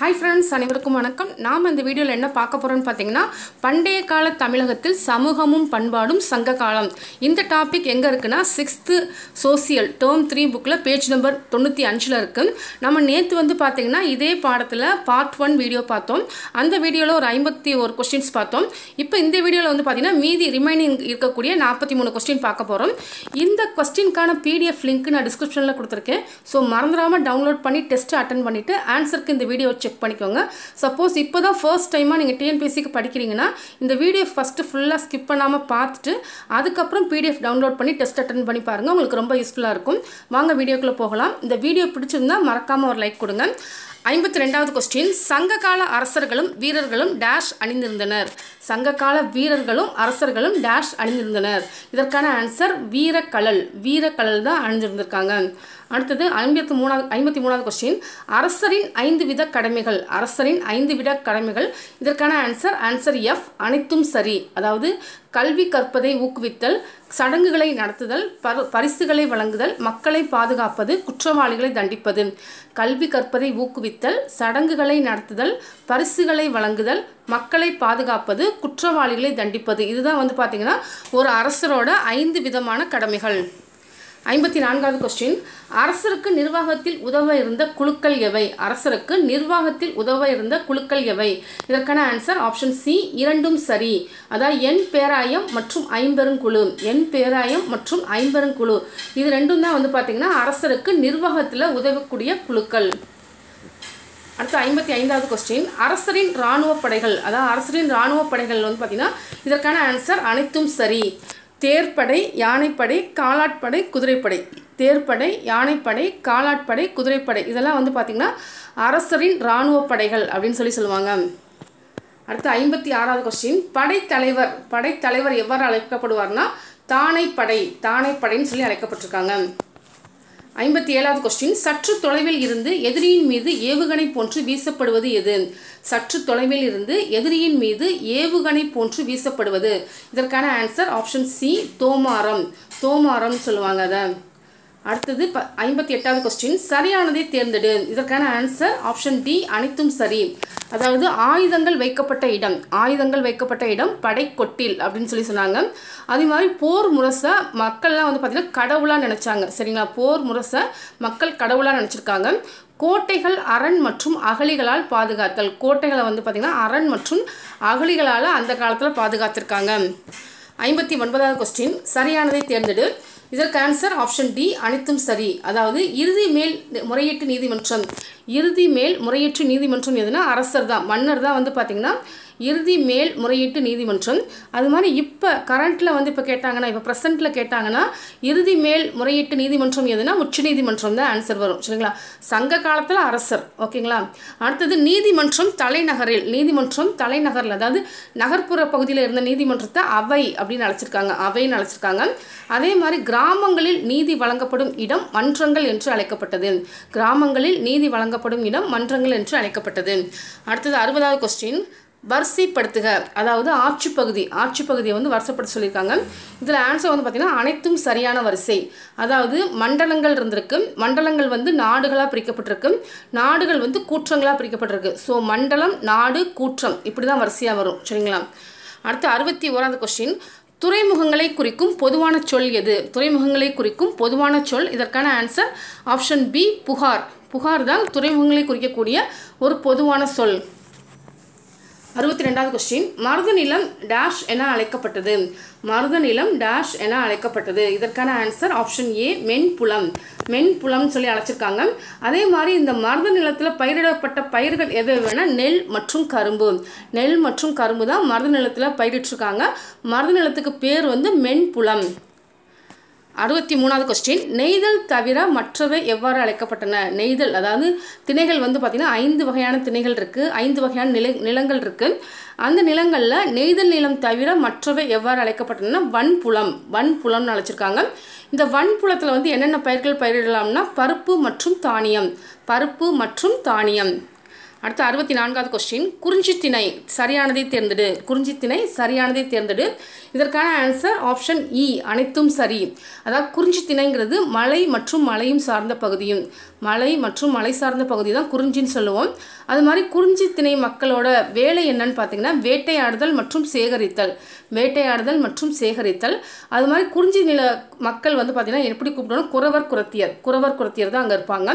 hi friends அனைவருக்கும் வணக்கம் நாம் இந்த வீடியோவில் என்ன பார்க்க போகிறோம்னு பார்த்தீங்கன்னா பண்டைய கால தமிழகத்தில் சமூகமும் பண்பாடும் சங்க காலம் இந்த டாபிக் எங்கே இருக்குன்னா சிக்ஸ்த்து சோசியல் டேர்ம் த்ரீ புக்கில் பேஜ் நம்பர் தொண்ணூற்றி அஞ்சில் இருக்குது நம்ம நேற்று வந்து பார்த்திங்கன்னா இதே பாடத்தில் பார்ட் ஒன் வீடியோ பார்த்தோம் அந்த வீடியோவில் ஒரு ஐம்பத்தி ஒரு கொஸ்டின்ஸ் பார்த்தோம் இப்போ இந்த வீடியோவில் வந்து பார்த்தீங்கன்னா மீதி ரிமைனிங் இருக்கக்கூடிய நாற்பத்தி மூணு கொஸ்டின் பார்க்க போகிறோம் இந்த கொஸ்டினுக்கான பிடிஎஃப் லிங்க் நான் டிஸ்கிரிப்ஷனில் கொடுத்துருக்கேன் ஸோ மறந்துடாமல் டவுன்லோட் பண்ணி டெஸ்ட்டு அட்டன் பண்ணிவிட்டு ஆன்சருக்கு இந்த வீடியோ செக் பண்ணிக்கோங்க சப்போஸ் இப்போ தான் ஃபர்ஸ்ட் டைமாக நீங்கள் டிஎன்பிஎஸ்சிக்கு படிக்கிறீங்கன்னா இந்த வீடியோ ஃபஸ்ட்டு ஃபுல்லாக ஸ்கிப் பண்ணாமல் பார்த்துட்டு அதுக்கப்புறம் பிடிஎஃப் டவுன்லோட் பண்ணி டெஸ்ட் அட்டன் பண்ணி பாருங்கள் உங்களுக்கு ரொம்ப யூஸ்ஃபுல்லாக இருக்கும் வாங்க வீடியோக்குள்ளே போகலாம் இந்த வீடியோ பிடிச்சிருந்தால் மறக்காமல் ஒரு லைக் கொடுங்க ஐம்பத்தி ரெண்டாவது கொஸ்டின் சங்ககால அரசர்களும் வீரர்களும் டேஷ் அணிந்திருந்தனர் சங்ககால வீரர்களும் அரசர்களும் டேஷ் அணிந்திருந்தனர் இதற்கான ஆன்சர் வீரக்கலல் வீரக்கலல் தான் அணிந்திருந்திருக்காங்க அடுத்தது ஐம்பத்தி மூணாவது ஐம்பத்தி மூணாவது கொஸ்டின் அரசரின் ஐந்து வித கடமைகள் அரசரின் ஐந்து வித கடமைகள் இதற்கான ஆன்சர் ஆன்சர் எஃப் அனைத்தும் சரி அதாவது கல்வி கற்பதை ஊக்குவித்தல் சடங்குகளை நடத்துதல் பரு பரிசுகளை வழங்குதல் மக்களை பாதுகாப்பது குற்றவாளிகளை தண்டிப்பது கல்வி கற்பதை ஊக்குவித்தல் சடங்குகளை நடத்துதல் பரிசுகளை வழங்குதல் மக்களை பாதுகாப்பது குற்றவாளிகளை தண்டிப்பது இதுதான் வந்து பார்த்திங்கன்னா ஒரு அரசரோட ஐந்து விதமான கடமைகள் ஐம்பத்தி நான்காவது கொஸ்டின் அரசருக்கு நிர்வாகத்தில் உதவ இருந்த குழுக்கள் எவை அரசருக்கு நிர்வாகத்தில் உதவ இருந்த குழுக்கள் எவை இதற்கான ஆன்சர் ஆப்ஷன் சி இரண்டும் சரி அதாவது எண் பேராயம் மற்றும் ஐம்பெருங்குழு எண் பேராயம் மற்றும் ஐம்பெருங்குழு இது ரெண்டும் தான் வந்து பார்த்திங்கன்னா அரசருக்கு நிர்வாகத்தில் உதவக்கூடிய குழுக்கள் அடுத்து ஐம்பத்தி ஐந்தாவது கொஸ்டின் அரசரின் இராணுவ படைகள் அதாவது அரசரின் இராணுவ படைகள் வந்து பார்த்திங்கன்னா இதற்கான ஆன்சர் அனைத்தும் சரி தேர்ப்படை யானைப்படை காலாட்படை குதிரைப்படை தேர்ப்படை யானைப்படை காலாட்படை குதிரைப்படை இதெல்லாம் வந்து பார்த்திங்கன்னா அரசரின் இராணுவ படைகள் அப்படின்னு சொல்லி சொல்லுவாங்க அடுத்து ஐம்பத்தி ஆறாவது கொஸ்டின் படைத்தலைவர் படைத்தலைவர் எவ்வாறு அழைக்கப்படுவார்னா தானைப்படை தானைப்படைன்னு சொல்லி அழைக்கப்பட்டிருக்காங்க ஐம்பத்தி ஏழாவது கொஸ்டின் சற்று தொலைவில் இருந்து எதிரியின் மீது ஏவுகணை போன்று வீசப்படுவது எது சற்று தொலைவில் இருந்து எதிரியின் மீது ஏவுகணை போன்று வீசப்படுவது இதற்கான ஆன்சர் ஆப்ஷன் சி தோமாரம் தோமாரம் சொல்லுவாங்க அதை அடுத்தது ப ஐம்பத்தி எட்டாவது கொஸ்டின் சரியானதை தேர்ந்தெடு இதற்கான ஆன்சர் ஆப்ஷன் டி அனைத்தும் சரி அதாவது ஆயுதங்கள் வைக்கப்பட்ட இடம் ஆயுதங்கள் வைக்கப்பட்ட இடம் படைக்கொட்டில் அப்படின்னு சொல்லி சொன்னாங்க அதே மாதிரி போர் முரசை மக்கள்லாம் வந்து பார்த்திங்கன்னா கடவுளாக நினச்சாங்க சரிங்களா போர் முரசை மக்கள் கடவுளாக நினச்சிருக்காங்க கோட்டைகள் அரண் மற்றும் அகலிகளால் பாதுகாத்தல் கோட்டைகளை வந்து பார்த்திங்கன்னா அரண் மற்றும் அகலிகளால் அந்த காலத்தில் பாதுகாத்திருக்காங்க ஐம்பத்தி ஒன்பதாவது கொஸ்டின் சரியானதை தேர்ந்தெடு இதற்கு ஆன்சர் ஆப்ஷன் டி அனைத்தும் சரி அதாவது இறுதி மேல் முறையீட்டு நீதிமன்றம் இறுதி மேல் முறையீட்டு நீதிமன்றம் எதுனா அரசர் தான் மன்னர் தான் வந்து பார்த்திங்கன்னா இறுதி மேல் முறையீட்டு நீதிமன்றம் அது மாதிரி இப்போ கரண்ட்டில் வந்து இப்போ கேட்டாங்கன்னா இப்போ ப்ரெசண்ட்டில் கேட்டாங்கன்னா இறுதி மேல் முறையீட்டு நீதிமன்றம் எதுனா உச்ச நீதிமன்றம் தான் ஆன்சர் வரும் சரிங்களா சங்க காலத்தில் அரசர் ஓகேங்களா அடுத்தது நீதிமன்றம் தலைநகரில் நீதிமன்றம் தலைநகரில் அதாவது நகர்ப்புற பகுதியில் இருந்த நீதிமன்றத்தை அவை அப்படின்னு அழைச்சிருக்காங்க அவைன்னு அழைச்சிருக்காங்க அதே மாதிரி கிராமங்களில் நீதி வழங்கப்படும் இடம் மன்றங்கள் என்று அழைக்கப்பட்டது கிராமங்களில் நீதி வழங்கப்படும் இடம் மன்றங்கள் என்று அழைக்கப்பட்டது அடுத்தது அறுபதாவது கொஸ்டின் வரிசைப்படுத்துக அதாவது ஆட்சி பகுதி ஆட்சி பகுதியை வந்து வரிசைப்படுத்த சொல்லியிருக்காங்க இதில் ஆன்சர் வந்து பார்த்திங்கன்னா அனைத்தும் சரியான வரிசை அதாவது மண்டலங்கள் இருந்திருக்கு மண்டலங்கள் வந்து நாடுகளாக பிரிக்கப்பட்டிருக்கு நாடுகள் வந்து கூற்றங்களாக பிரிக்கப்பட்டிருக்கு ஸோ மண்டலம் நாடு கூற்றம் இப்படி தான் வரிசையாக வரும் சரிங்களா அடுத்து அறுபத்தி ஓராவது கொஸ்டின் துறைமுகங்களை குறிக்கும் பொதுவான சொல் எது துறைமுகங்களை குறிக்கும் பொதுவான சொல் இதற்கான ஆன்சர் ஆப்ஷன் பி புகார் புகார் தான் துறைமுகங்களை குறிக்கக்கூடிய ஒரு பொதுவான சொல் அறுபத்தி ரெண்டாவது கொஸ்டின் மருத நிலம் டேஷ் என அழைக்கப்பட்டது மருத நிலம் டேஷ் என அழைக்கப்பட்டது இதற்கான ஆன்சர் ஆப்ஷன் ஏ மென்புலம் மென்புலம்னு சொல்லி அழைச்சிருக்காங்க அதே மாதிரி இந்த மருத நிலத்தில் பயிரிடப்பட்ட பயிர்கள் எது எதுனா நெல் மற்றும் கரும்பு நெல் மற்றும் கரும்பு தான் மருத நிலத்தில் பயிரிட்டிருக்காங்க மருத நிலத்துக்கு பேர் வந்து மென்புலம் அறுபத்தி மூணாவது கொஸ்டின் நெய்தல் தவிர மற்றவை எவ்வாறு அழைக்கப்பட்டன நெய்தல் அதாவது திணைகள் வந்து பார்த்திங்கன்னா ஐந்து வகையான திணைகள் இருக்குது ஐந்து வகையான நிலை நிலங்கள் இருக்குது அந்த நிலங்களில் நெய்தல் நிலம் தவிர மற்றவை எவ்வாறு அழைக்கப்பட்டன வன்புலம் வன்புலம்னு அழைச்சிருக்காங்க இந்த வன்புலத்தில் வந்து என்னென்ன பயிர்கள் பயிரிடலாம்னா பருப்பு மற்றும் தானியம் பருப்பு மற்றும் தானியம் அடுத்து அறுபத்தி நான்காவது கொஸ்டின் குறிஞ்சித்திணை சரியானதை தேர்ந்தெடு குறிஞ்சித்திணை சரியானதை தேர்ந்தெடு இதற்கான ஆன்சர் ஆப்ஷன் இ அனைத்தும் சரி அதாவது குறிஞ்சித்திணைங்கிறது மலை மற்றும் மலையும் சார்ந்த பகுதியும் மலை மற்றும் மலை சார்ந்த பகுதி தான் குறிஞ்சின்னு சொல்லுவோம் அது மாதிரி குறிஞ்சி திணை மக்களோட வேலை என்னன்னு பார்த்தீங்கன்னா வேட்டையாடுதல் மற்றும் சேகரித்தல் வேட்டையாடுதல் மற்றும் சேகரித்தல் அது மாதிரி குறிஞ்சி நில மக்கள் வந்து பார்த்திங்கன்னா எப்படி கூப்பிடணும் குறவர் குரத்தியர் குறவர் குரத்தியர் தான் அங்கே இருப்பாங்க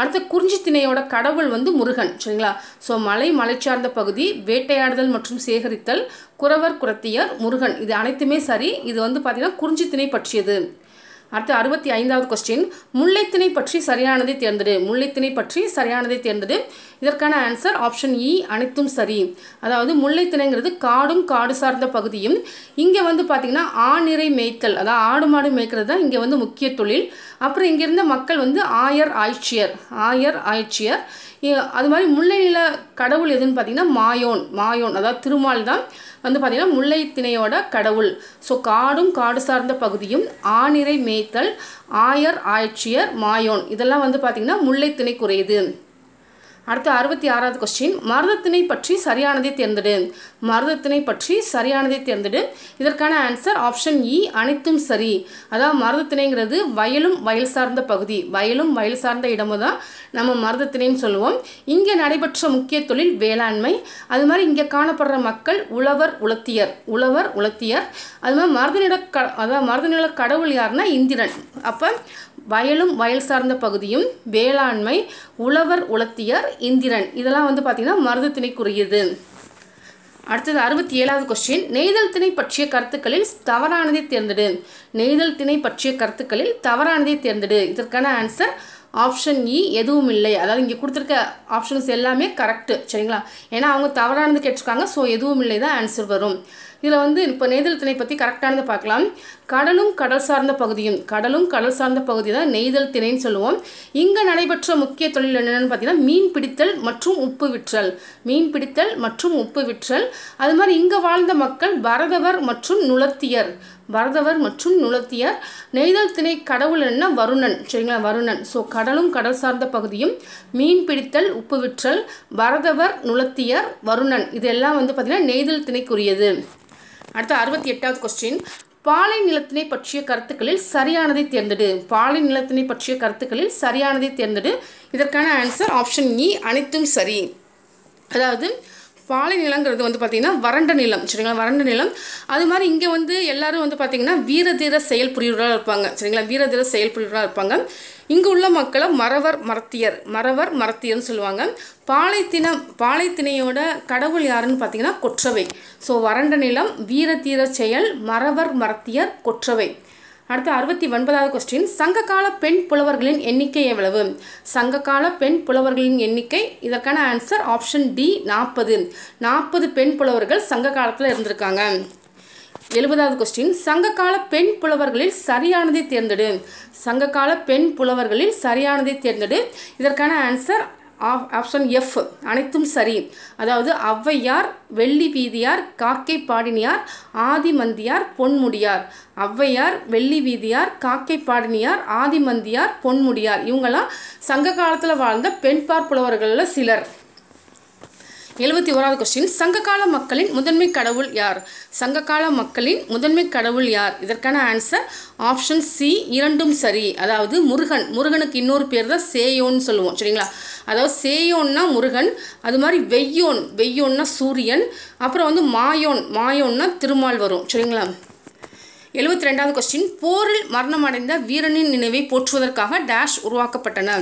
அடுத்து குறிஞ்சி திணையோட கடவுள் வந்து முருகன் சரிங்களா ஸோ மலை மலை சார்ந்த பகுதி வேட்டையாடுதல் மற்றும் சேகரித்தல் குறவர் குரத்தியர் முருகன் இது அனைத்துமே சரி இது வந்து பார்த்திங்கன்னா குறிஞ்சி திணை பற்றியது அடுத்து அறுபத்தி ஐந்தாவது கொஸ்டின் முல்லைத்திணை பற்றி சரியானதை தேர்ந்தது முல்லைத்திணை பற்றி சரியானதை தேர்ந்தது இதற்கான ஆன்சர் ஆப்ஷன் இ அனைத்தும் சரி அதாவது முல்லைத்திணைங்கிறது காடும் காடு சார்ந்த பகுதியும் இங்கே வந்து பார்த்திங்கன்னா ஆநிறை மேய்த்தல் அதாவது ஆடு மாடு மேய்க்கிறது தான் இங்கே வந்து முக்கிய தொழில் அப்புறம் இங்கேருந்து மக்கள் வந்து ஆயர் ஆய்ச்சியர் ஆயர் ஆய்ச்சியர் அது மாதிரி முல்லை நில கடவுள் எதுன்னு பார்த்தீங்கன்னா மாயோன் மாயோன் அதாவது திருமால் தான் வந்து பார்த்திங்கன்னா முல்லை திணையோட கடவுள் ஸோ காடும் காடு சார்ந்த பகுதியும் ஆனிறை மேய்த்தல் ஆயர் ஆய்ச்சியர் மாயோன் இதெல்லாம் வந்து பார்த்திங்கன்னா முல்லை திணை குறையுது அடுத்து அறுபத்தி ஆறாவது கொஸ்டின் மருதத்தினை பற்றி சரியானதை தேர்ந்தெடு மருதத்தினை பற்றி சரியானதை தேர்ந்தெடு இதற்கான ஆன்சர் ஆப்ஷன் இ அனைத்தும் சரி அதாவது மருதத்திணைங்கிறது வயலும் வயல் சார்ந்த பகுதி வயலும் வயல் சார்ந்த இடமும் தான் நம்ம மருதத்திணைன்னு சொல்லுவோம் இங்கே நடைபெற்ற முக்கிய தொழில் வேளாண்மை அது மாதிரி இங்கே காணப்படுற மக்கள் உழவர் உலத்தியர் உழவர் உலத்தியர் அது மாதிரி மருதநில க அதாவது மருதநில கடவுள் யாருன்னா இந்திரன் அப்போ வயலும் வயல் சார்ந்த பகுதியும் வேளாண்மை உழவர் உளத்தியர் இந்திரன் இதெல்லாம் வந்து பார்த்திங்கன்னா மருது திணைக்குரியது அடுத்தது அறுபத்தி ஏழாவது கொஸ்டின் நெய்தல் திணை பற்றிய கருத்துக்களில் தவறானதை தேர்ந்தெடு நெய்தல் திணை பற்றிய கருத்துக்களில் தவறானதை தேர்ந்தெடு இதற்கான ஆன்சர் ஆப்ஷன் இ e எதுவும் இல்லை அதாவது இங்கே கொடுத்துருக்க ஆப்ஷன்ஸ் எல்லாமே கரெக்டு சரிங்களா ஏன்னா அவங்க தவறானது கேட்டிருக்காங்க ஸோ எதுவும் இல்லை தான் ஆன்சர் வரும் இதில் வந்து இப்போ நெய்தல் திணை பற்றி கரெக்டானதை பார்க்கலாம் கடலும் கடல் சார்ந்த பகுதியும் கடலும் கடல் சார்ந்த பகுதி தான் நெய்தல் திணைன்னு சொல்லுவோம் இங்கே நடைபெற்ற முக்கிய தொழில் என்னென்னு பார்த்தீங்கன்னா மீன் பிடித்தல் மற்றும் உப்பு விற்றல் மீன் பிடித்தல் மற்றும் உப்பு விற்றல் அது மாதிரி இங்கே வாழ்ந்த மக்கள் பரதவர் மற்றும் நுளத்தியர் பரதவர் மற்றும் நுழத்தியார் நெய்தல் திணை கடவுள் என்ன வருணன் சரிங்களா வருணன் ஸோ கடலும் கடல் சார்ந்த பகுதியும் மீன் பிடித்தல் உப்பு விற்றல் பரதவர் நுழத்தியார் வருணன் இதெல்லாம் வந்து பார்த்தீங்கன்னா நெய்தல் திணைக்குரியது அடுத்து அறுபத்தி எட்டாவது கொஸ்டின் பாலை நிலத்தினை பற்றிய கருத்துக்களில் சரியானதை தேர்ந்தெடு பாலை நிலத்தினை பற்றிய கருத்துக்களில் சரியானதை தேர்ந்தெடு இதற்கான ஆன்சர் ஆப்ஷன் இ அனைத்தும் சரி அதாவது பாலை நிலங்கிறது வந்து பார்த்திங்கன்னா வறண்ட நிலம் சரிங்களா வறண்ட நிலம் அது மாதிரி இங்கே வந்து எல்லோரும் வந்து பார்த்திங்கன்னா வீரதீர செயல் புரியுறாக இருப்பாங்க சரிங்களா வீரதீர செயல் புரியுறாக இருப்பாங்க இங்கே உள்ள மக்களை மறவர் மரத்தியர் மறவர் மரத்தியர்னு சொல்லுவாங்க பாலைத்தின பாலைத்தினையோட கடவுள் யாருன்னு பார்த்தீங்கன்னா கொற்றவை ஸோ வறண்ட நிலம் வீரதீர செயல் மறவர் மரத்தியர் கொற்றவை அடுத்த அறுபத்தி ஒன்பதாவது கொஸ்டின் சங்ககால பெண் புலவர்களின் எண்ணிக்கை எவ்வளவு சங்ககால பெண் புலவர்களின் எண்ணிக்கை இதற்கான ஆன்சர் ஆப்ஷன் டி நாற்பது நாற்பது பெண் புலவர்கள் சங்க காலத்தில் இருந்திருக்காங்க எழுபதாவது கொஸ்டின் சங்ககால பெண் புலவர்களில் சரியானதை தேர்ந்தெடு சங்ககால பெண் புலவர்களில் சரியானதை தேர்ந்தெடு இதற்கான ஆன்சர் ஆப்ஷன் எஃப் அனைத்தும் சரி அதாவது ஔவையார் வெள்ளி வீதியார் காக்கை பாடினியார் ஆதிமந்தியார் பொன்முடியார் ஔவையார் வெள்ளி வீதியார் காக்கை பாடினியார் ஆதிமந்தியார் பொன்முடியார் இவங்கெல்லாம் சங்க காலத்தில் வாழ்ந்த பெண் புலவர்களில் சிலர் எழுபத்தி ஓராவது கொஸ்டின் சங்ககால மக்களின் முதன்மை கடவுள் யார் சங்ககால மக்களின் முதன்மை கடவுள் யார் இதற்கான ஆன்சர் ஆப்ஷன் சி இரண்டும் சரி அதாவது முருகன் முருகனுக்கு இன்னொரு பேர் தான் சேயோன்னு சொல்லுவோம் சரிங்களா அதாவது சேயோன்னா முருகன் அது மாதிரி வெய்யோன் வெய்யோன்னா சூரியன் அப்புறம் வந்து மாயோன் மாயோன்னா திருமால் வரும் சரிங்களா எழுபத்தி ரெண்டாவது கொஸ்டின் போரில் மரணமடைந்த வீரனின் நினைவை போற்றுவதற்காக டேஷ் உருவாக்கப்பட்டன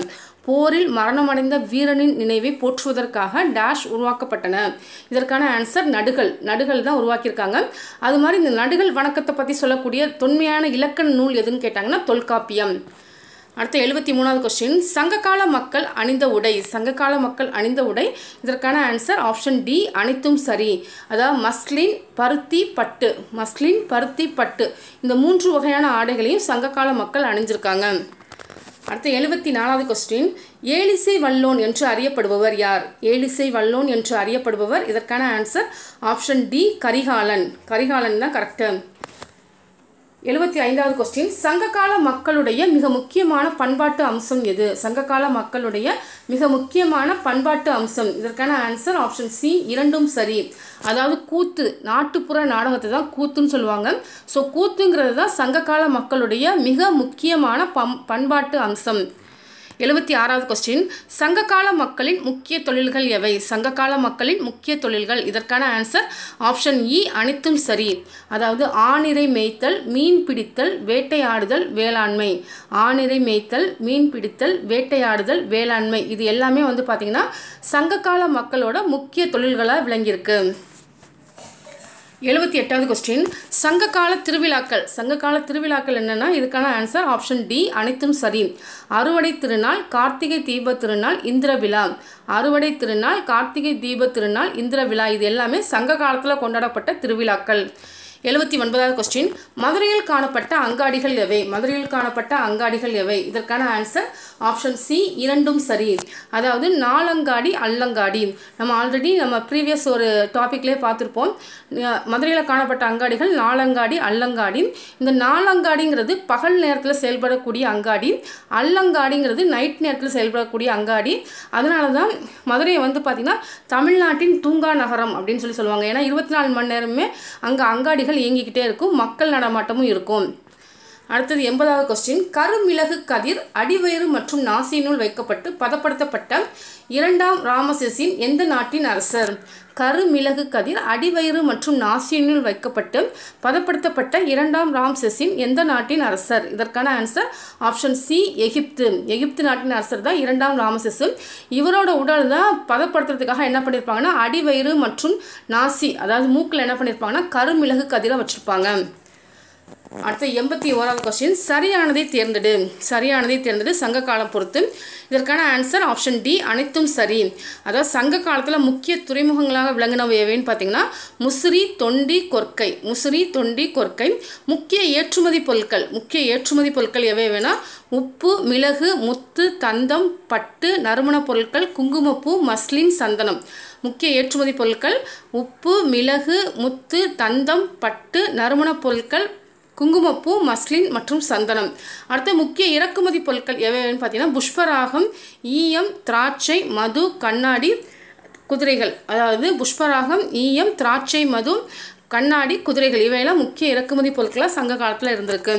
போரில் மரணமடைந்த வீரனின் நினைவை போற்றுவதற்காக டேஷ் உருவாக்கப்பட்டன இதற்கான ஆன்சர் நடுகள் நடுகள் தான் உருவாக்கியிருக்காங்க அது மாதிரி இந்த நடுகள் வணக்கத்தை பற்றி சொல்லக்கூடிய தொன்மையான இலக்கண நூல் எதுன்னு கேட்டாங்கன்னா தொல்காப்பியம் அடுத்த எழுபத்தி மூணாவது கொஸ்டின் சங்ககால மக்கள் அணிந்த உடை சங்ககால மக்கள் அணிந்த உடை இதற்கான ஆன்சர் ஆப்ஷன் டி அனைத்தும் சரி அதாவது மஸ்லின் பருத்தி பட்டு மஸ்லின் பருத்தி பட்டு இந்த மூன்று வகையான ஆடைகளையும் சங்ககால மக்கள் அணிஞ்சிருக்காங்க அடுத்த எழுபத்தி நாலாவது கொஸ்டின் ஏலிசை வல்லோன் என்று அறியப்படுபவர் யார் ஏலிசை வல்லோன் என்று அறியப்படுபவர் இதற்கான answer option D Karikalan Karikalan தான் கரெக்டு எழுபத்தி ஐந்தாவது கொஸ்டின் சங்ககால மக்களுடைய மிக முக்கியமான பண்பாட்டு அம்சம் எது சங்ககால மக்களுடைய மிக முக்கியமான பண்பாட்டு அம்சம் இதற்கான ஆன்சர் ஆப்ஷன் சி இரண்டும் சரி அதாவது கூத்து நாட்டுப்புற நாடகத்தை தான் கூத்துன்னு சொல்லுவாங்க ஸோ கூத்துங்கிறது தான் சங்ககால மக்களுடைய மிக முக்கியமான பம் பண்பாட்டு அம்சம் எழுபத்தி ஆறாவது கொஸ்டின் சங்ககால மக்களின் முக்கிய தொழில்கள் எவை சங்ககால மக்களின் முக்கிய தொழில்கள் இதற்கான ஆன்சர் ஆப்ஷன் இ அனைத்தும் சரி அதாவது ஆணிரை மேய்த்தல் மீன் பிடித்தல் வேட்டையாடுதல் வேளாண்மை ஆணிரை மேய்த்தல் மீன் பிடித்தல் வேட்டையாடுதல் வேளாண்மை இது எல்லாமே வந்து பார்த்திங்கன்னா சங்ககால மக்களோட முக்கிய தொழில்களாக விளங்கியிருக்கு எழுபத்தி எட்டாவது கொஸ்டின் சங்ககால திருவிழாக்கள் சங்ககால திருவிழாக்கள் என்னென்னா இதுக்கான ஆன்சர் ஆப்ஷன் டி அனைத்தும் சரி அறுவடை திருநாள் கார்த்திகை தீப திருநாள் இந்திர விழா அறுவடை திருநாள் கார்த்திகை தீப திருநாள் இந்திர விழா இது எல்லாமே சங்க காலத்தில் கொண்டாடப்பட்ட திருவிழாக்கள் எழுபத்தி ஒன்பதாவது கொஸ்டின் மதுரையில் காணப்பட்ட அங்காடிகள் எவை மதுரையில் காணப்பட்ட அங்காடிகள் எவை இதற்கான ஆன்சர் ஆப்ஷன் சி இரண்டும் சரி அதாவது நாலங்காடி அல்லங்காடி நம்ம ஆல்ரெடி நம்ம ப்ரீவியஸ் ஒரு டாப்பிக்லேயே பார்த்துருப்போம் மதுரையில் காணப்பட்ட அங்காடிகள் நாலங்காடி அல்லங்காடி இந்த நாலங்காடிங்கிறது பகல் நேரத்தில் செயல்படக்கூடிய அங்காடி அல்லங்காடிங்கிறது நைட் நேரத்தில் செயல்படக்கூடிய அங்காடி அதனால தான் மதுரையை வந்து பார்த்திங்கன்னா தமிழ்நாட்டின் தூங்கா நகரம் அப்படின்னு சொல்லி சொல்லுவாங்க ஏன்னா இருபத்தி நாலு மணி நேரமே அங்கே அங்காடிகள் வண்டிகள் இயங்கிக்கிட்டே இருக்கும் மக்கள் நடமாட்டமும் இருக்கும் அடுத்தது எண்பதாவது கொஸ்டின் கருமிளகு கதிர் அடிவயிறு மற்றும் நாசினுள் வைக்கப்பட்டு பதப்படுத்தப்பட்ட இரண்டாம் ராமசெஸின் எந்த நாட்டின் அரசர் கருமிளகு கதிர் அடிவயிறு மற்றும் நாசியினுள் வைக்கப்பட்டு பதப்படுத்தப்பட்ட இரண்டாம் ராம்செஸின் எந்த நாட்டின் அரசர் இதற்கான answer option C Egypt Egypt நாட்டின் அரசர் தான் இரண்டாம் ராமசெஸு இவரோட உடல் தான் பதப்படுத்துறதுக்காக என்ன பண்ணியிருப்பாங்கன்னா அடிவயிறு மற்றும் நாசி அதாவது மூக்கில் என்ன பண்ணியிருப்பாங்கன்னா கருமிளகு கதிரை வச்சுருப்பாங்க அடுத்து எண்பத்தி ஓராவது கொஸ்டின் சரியானதை தேர்ந்தெடு சரியானதை தேர்ந்தெடு சங்க காலம் பொறுத்து இதற்கான ஆன்சர் ஆப்ஷன் டி அனைத்தும் சரி அதாவது சங்க காலத்தில் முக்கிய துறைமுகங்களாக விளங்கினவை எவைன்னு பார்த்தீங்கன்னா முசிறி தொண்டி கொற்கை முசிறி தொண்டி கொற்கை முக்கிய ஏற்றுமதி பொருட்கள் முக்கிய ஏற்றுமதி பொருட்கள் எவை வேணால் உப்பு மிளகு முத்து தந்தம் பட்டு நறுமணப் பொருட்கள் குங்குமப்பூ மஸ்லின் சந்தனம் முக்கிய ஏற்றுமதி பொருட்கள் உப்பு மிளகு முத்து தந்தம் பட்டு நறுமணப் பொருட்கள் குங்குமப்பூ மஸ்லின் மற்றும் சந்தனம் அடுத்த முக்கிய இறக்குமதி பொருட்கள் எவைன்னு பார்த்தீங்கன்னா புஷ்பராகம் ஈயம் திராட்சை மது கண்ணாடி குதிரைகள் அதாவது புஷ்பராகம் ஈயம் திராட்சை மது கண்ணாடி குதிரைகள் இவையெல்லாம் முக்கிய இறக்குமதி பொருட்களாக சங்க காலத்தில் இருந்திருக்கு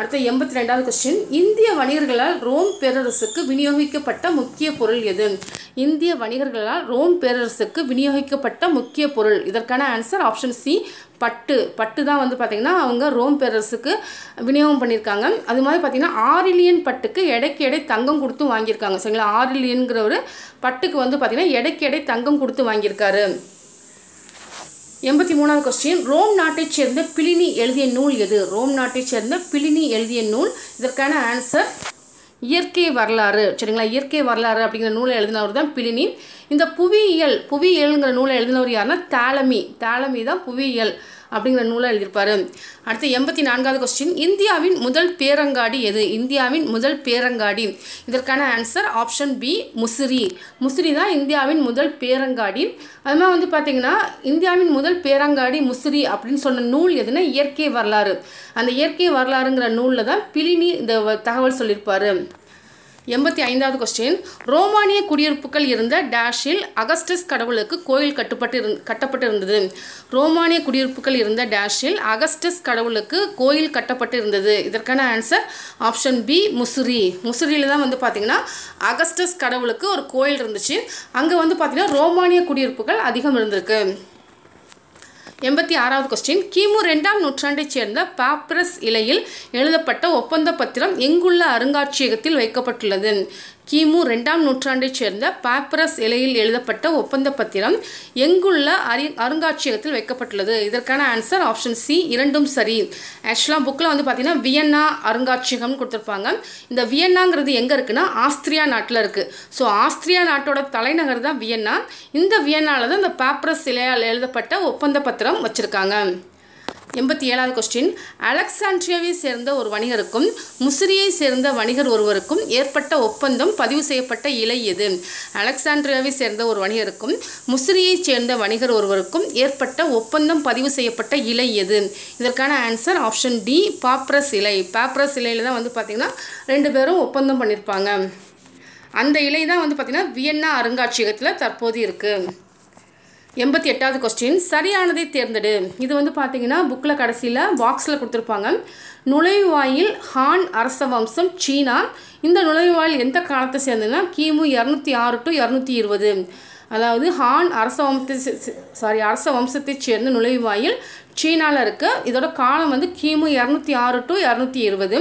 அடுத்த எண்பத்தி ரெண்டாவது கொஸ்டின் இந்திய வணிகர்களால் ரோம் பேரரசுக்கு விநியோகிக்கப்பட்ட முக்கிய பொருள் எது இந்திய வணிகர்களால் ரோம் பேரரசுக்கு விநியோகிக்கப்பட்ட முக்கிய பொருள் இதற்கான ஆன்சர் ஆப்ஷன் சி பட்டு பட்டு தான் வந்து பார்த்திங்கன்னா அவங்க ரோம் பேரரசுக்கு விநியோகம் பண்ணியிருக்காங்க அது மாதிரி பார்த்திங்கன்னா ஆரிலியன் பட்டுக்கு எடைக்கு எடை தங்கம் கொடுத்து வாங்கியிருக்காங்க சரிங்களா ஆரிலியனுங்கிற ஒரு பட்டுக்கு வந்து பார்த்திங்கன்னா எடைக்கு எடை தங்கம் கொடுத்து வாங்கியிருக்காரு எண்பத்தி மூணாவது கொஸ்டின் ரோம் நாட்டைச் சேர்ந்த பிளினி எழுதிய நூல் எது ரோம் நாட்டைச் சேர்ந்த பிளினி எழுதிய நூல் இதற்கான ஆன்சர் இயற்கை வரலாறு சரிங்களா இயற்கை வரலாறு அப்படிங்கிற நூலை எழுதினவர் தான் பிளினி இந்த புவியியல் புவியியல்ங்கிற நூலை எழுதினவர் யாருன்னா தாளமி தாளமி தான் புவியியல் அப்படிங்கிற நூலை எழுதியிருப்பாரு அடுத்து எண்பத்தி நான்காவது கொஸ்டின் இந்தியாவின் முதல் பேரங்காடி எது இந்தியாவின் முதல் பேரங்காடி இதற்கான answer option B Musiri Musiri தான் இந்தியாவின் முதல் பேரங்காடி அது மாதிரி வந்து பார்த்திங்கன்னா இந்தியாவின் முதல் பேரங்காடி முசிறி அப்படின்னு சொன்ன நூல் எதுனா இயற்கை வரலாறு அந்த இயற்கை வரலாறுங்கிற நூலில் தான் பிளினி இந்த தகவல் சொல்லியிருப்பார் எண்பத்தி ஐந்தாவது கொஸ்டின் ரோமானிய குடியிருப்புகள் இருந்த டேஷில் அகஸ்டஸ் கடவுளுக்கு கோயில் கட்டுப்பட்டு இரு கட்டப்பட்டு இருந்தது ரோமானிய குடியிருப்புகள் இருந்த டேஷில் அகஸ்டஸ் கடவுளுக்கு கோயில் கட்டப்பட்டு இருந்தது இதற்கான ஆன்சர் ஆப்ஷன் பி முசுரி முசுரியில் தான் வந்து பார்த்திங்கன்னா அகஸ்டஸ் கடவுளுக்கு ஒரு கோயில் இருந்துச்சு அங்கே வந்து பார்த்திங்கன்னா ரோமானிய குடியிருப்புகள் அதிகம் இருந்திருக்கு எண்பத்தி ஆறாவது கொஸ்டின் கிமு ரெண்டாம் நூற்றாண்டைச் சேர்ந்த பாப்ரஸ் இலையில் எழுதப்பட்ட ஒப்பந்த பத்திரம் எங்குள்ள அருங்காட்சியகத்தில் வைக்கப்பட்டுள்ளது கிமு ரெண்டாம் நூற்றாண்டைச் சேர்ந்த பாப்ரஸ் இலையில் எழுதப்பட்ட ஒப்பந்த பத்திரம் எங்குள்ள அரி அருங்காட்சியகத்தில் வைக்கப்பட்டுள்ளது இதற்கான ஆன்சர் ஆப்ஷன் சி இரண்டும் சரி ஆக்சுவலாக புக்கில் வந்து பார்த்திங்கன்னா வியன்னா அருங்காட்சியகம்னு கொடுத்துருப்பாங்க இந்த வியன்னாங்கிறது எங்கே இருக்குன்னா ஆஸ்திரியா நாட்டில் இருக்குது ஸோ ஆஸ்திரியா நாட்டோட தலைநகர் தான் வியன்னா இந்த வியன்னாவில் தான் இந்த பேப்பரஸ் இலையால் எழுதப்பட்ட ஒப்பந்த பத்திரம் வச்சுருக்காங்க எண்பத்தி ஏழாவது கொஸ்டின் அலெக்சாண்ட்ரியாவை சேர்ந்த ஒரு வணிகருக்கும் முசிறியை சேர்ந்த வணிகர் ஒருவருக்கும் ஏற்பட்ட ஒப்பந்தம் பதிவு செய்யப்பட்ட இலை எது அலெக்சாண்ட்ரியாவை சேர்ந்த ஒரு வணிகருக்கும் முசிறியைச் சேர்ந்த வணிகர் ஒருவருக்கும் ஏற்பட்ட ஒப்பந்தம் பதிவு செய்யப்பட்ட இலை எது இதற்கான ஆன்சர் ஆப்ஷன் டி பாப்ரஸ் இலை பாப்ரஸ் இலையில் தான் வந்து பார்த்திங்கன்னா ரெண்டு பேரும் ஒப்பந்தம் பண்ணியிருப்பாங்க அந்த இலை தான் வந்து பார்த்திங்கன்னா வியன்னா அருங்காட்சியகத்தில் தற்போது இருக்குது எண்பத்தி எட்டாவது கொஸ்டின் சரியானதை தேர்ந்தெடு இது வந்து பார்த்தீங்கன்னா புக்கில் கடைசியில் பாக்ஸில் கொடுத்துருப்பாங்க நுழைவாயில் ஹான் அரச வம்சம் சீனா இந்த நுழைவாயில் எந்த காலத்தை சேர்ந்ததுன்னா கிமு இரநூத்தி ஆறு டு இரநூத்தி இருபது அதாவது ஹான் அரச வம்சத்தை சாரி அரச வம்சத்தை சேர்ந்த நுழைவாயில் சீனாவில் இருக்குது இதோட காலம் வந்து கிமு இரநூத்தி ஆறு டு இரநூத்தி இருபது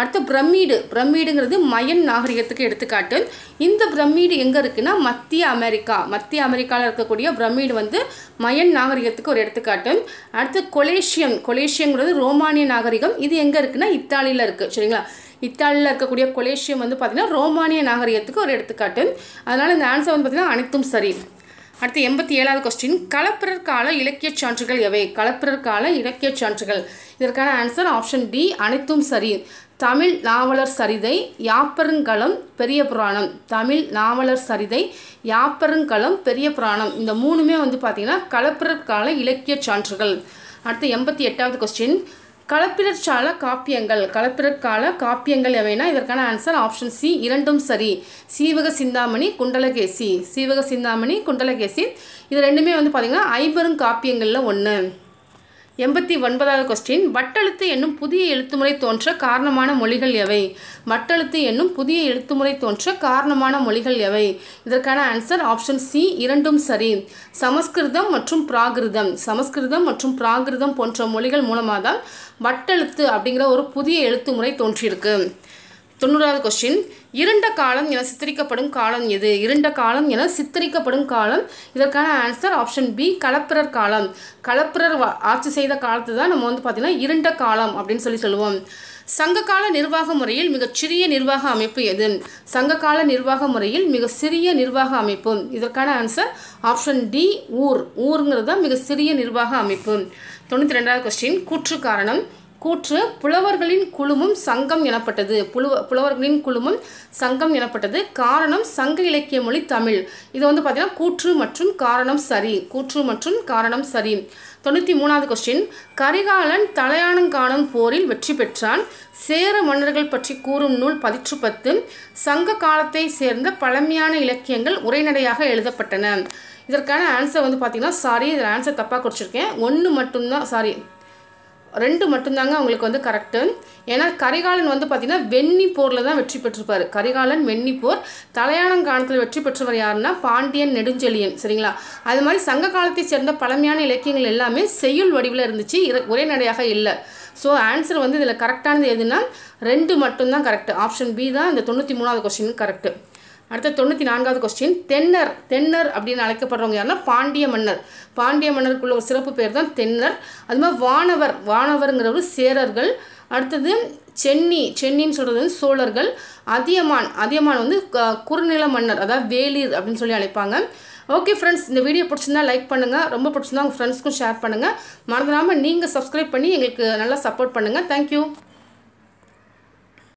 அடுத்து பிரம்மீடு பிரம்மீடுங்கிறது மயன் நாகரிகத்துக்கு எடுத்துக்காட்டு இந்த பிரமீடு எங்கே இருக்குன்னா மத்திய அமெரிக்கா மத்திய அமெரிக்காவில் இருக்கக்கூடிய பிரம்மீடு வந்து மயன் நாகரிகத்துக்கு ஒரு எடுத்துக்காட்டு அடுத்து கொலேஷியம் கொலேஷியங்கிறது ரோமானிய நாகரிகம் இது எங்கே இருக்குன்னா இத்தாலியில் இருக்குது சரிங்களா இத்தாலியில் இருக்கக்கூடிய கொலேஷியம் வந்து பார்த்திங்கன்னா ரோமானிய நாகரிகத்துக்கு ஒரு எடுத்துக்காட்டு அதனால் இந்த ஆன்சர் வந்து பார்த்திங்கன்னா அனைத்தும் சரி அடுத்து எண்பத்தி ஏழாவது கொஸ்டின் கலப்பிரர் கால இலக்கிய சான்றுகள் எவை கலப்பிரர் கால இலக்கிய சான்றுகள் இதற்கான ஆன்சர் ஆப்ஷன் டி அனைத்தும் சரி தமிழ் நாவலர் சரிதை யாப்பருங்கலம் பெரிய புராணம் தமிழ் நாவலர் சரிதை யாப்பருங்கலம் பெரிய புராணம் இந்த மூணுமே வந்து பார்த்திங்கன்னா கலப்பிறர் கால இலக்கிய சான்றுகள் அடுத்து எண்பத்தி எட்டாவது கொஸ்டின் கலப்பிரர் சால காப்பியங்கள் கலப்பிரர் கால காப்பியங்கள் எவைனா இதற்கான ஆன்சர் ஆப்ஷன் சி இரண்டும் சரி சீவக சிந்தாமணி குண்டலகேசி சீவக சிந்தாமணி குண்டலகேசி இது ரெண்டுமே வந்து பார்த்திங்கன்னா ஐம்பெரும் காப்பியங்களில் ஒன்று எண்பத்தி ஒன்பதாவது கொஸ்டின் வட்டெழுத்து என்னும் புதிய எழுத்துமுறை தோன்ற காரணமான மொழிகள் எவை வட்டெழுத்து என்னும் புதிய எழுத்துமுறை தோன்ற காரணமான மொழிகள் எவை இதற்கான ஆன்சர் ஆப்ஷன் சி இரண்டும் சரி சமஸ்கிருதம் மற்றும் பிராகிருதம் சமஸ்கிருதம் மற்றும் பிராகிருதம் போன்ற மொழிகள் மூலமாக தான் வட்டெழுத்து அப்படிங்கிற ஒரு புதிய எழுத்துமுறை தோன்றியிருக்கு தொண்ணூறாவது கொஸ்டின் இருண்ட காலம் என சித்தரிக்கப்படும் காலம் எது இருண்ட காலம் என சித்தரிக்கப்படும் காலம் இதற்கான ஆன்சர் ஆப்ஷன் பி கலப்பிரர் காலம் கலப்பிரர் ஆட்சி செய்த காலத்து தான் நம்ம வந்து பார்த்திங்கன்னா இருண்ட காலம் அப்படின்னு சொல்லி சொல்லுவோம் சங்ககால நிர்வாக முறையில் மிகச் சிறிய நிர்வாக அமைப்பு எது சங்ககால நிர்வாக முறையில் மிக சிறிய நிர்வாக அமைப்பு இதற்கான ஆன்சர் ஆப்ஷன் டி ஊர் ஊருங்கிறது தான் மிக சிறிய நிர்வாக அமைப்பு தொண்ணூற்றி ரெண்டாவது கொஸ்டின் கூற்று காரணம் கூற்று புலவர்களின் குழுமும் சங்கம் எனப்பட்டது புலவ புலவர்களின் குழுமும் சங்கம் எனப்பட்டது காரணம் சங்க இலக்கிய மொழி தமிழ் இது வந்து பார்த்திங்கன்னா கூற்று மற்றும் காரணம் சரி கூற்று மற்றும் காரணம் சரி தொண்ணூற்றி மூணாவது கொஸ்டின் கரிகாலன் தலையானங்காணும் போரில் வெற்றி பெற்றான் சேர மன்னர்கள் பற்றி கூறும் நூல் பதிற்று பத்து சங்க காலத்தை சேர்ந்த பழமையான இலக்கியங்கள் உரைநடையாக எழுதப்பட்டன இதற்கான ஆன்சர் வந்து பார்த்திங்கன்னா சாரி இதில் ஆன்சர் தப்பாக குறிச்சிருக்கேன் ஒன்று மட்டும்தான் சாரி ரெண்டு மட்டும்தாங்க அவங்களுக்கு வந்து கரெக்டு ஏன்னா கரிகாலன் வந்து பார்த்திங்கன்னா வெண்ணி போரில் தான் வெற்றி பெற்றிருப்பார் கரிகாலன் வெண்ணி போர் தலையானங்காலத்தில் வெற்றி பெற்றவர் யாருன்னா பாண்டியன் நெடுஞ்செழியன் சரிங்களா அது மாதிரி சங்க காலத்தை சேர்ந்த பழமையான இலக்கியங்கள் எல்லாமே செய்யுள் வடிவில் இருந்துச்சு ஒரே நடையாக இல்லை ஸோ ஆன்சர் வந்து இதில் கரெக்டானது எதுனா ரெண்டு மட்டும்தான் கரெக்டு ஆப்ஷன் பி தான் இந்த தொண்ணூற்றி மூணாவது கொஸ்டின் கரெக்டு அடுத்த தொண்ணூற்றி நான்காவது கொஸ்டின் தென்னர் தென்னர் அப்படின்னு அழைக்கப்படுறவங்க யாருன்னா பாண்டிய மன்னர் பாண்டிய மன்னருக்குள்ள ஒரு சிறப்பு பேர் தான் தென்னர் அது மாதிரி வானவர் வானவருங்கிறவர் சேரர்கள் அடுத்தது சென்னி சென்னின்னு சொல்கிறது வந்து சோழர்கள் அதியமான் அதியமான் வந்து குறுநில மன்னர் அதாவது வேலீர் அப்படின்னு சொல்லி அழைப்பாங்க ஓகே ஃப்ரெண்ட்ஸ் இந்த வீடியோ பிடிச்சிருந்தா லைக் பண்ணுங்கள் ரொம்ப பிடிச்சிருந்தா உங்கள் ஃப்ரெண்ட்ஸ்க்கும் ஷேர் பண்ணுங்கள் மறந்துடாமல் நீங்கள் சப்ஸ்கிரைப் பண்ணி எங்களுக்கு நல்லா சப்போர்ட் பண்ணுங்கள் தேங்க்யூ